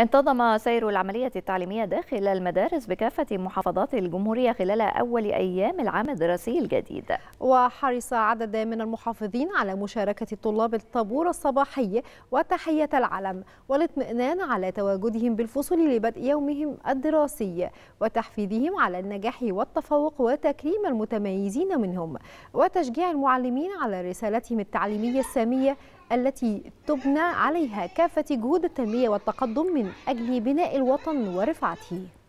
انتظم سير العملية التعليمية داخل المدارس بكافة محافظات الجمهورية خلال أول أيام العام الدراسي الجديد وحرص عدد من المحافظين على مشاركة الطلاب الطابور الصباحي وتحية العلم والاطمئنان على تواجدهم بالفصول لبدء يومهم الدراسي وتحفيزهم على النجاح والتفوق وتكريم المتميزين منهم وتشجيع المعلمين على رسالتهم التعليمية السامية التي تبنى عليها كافة جهود التنمية والتقدم من أجل بناء الوطن ورفعته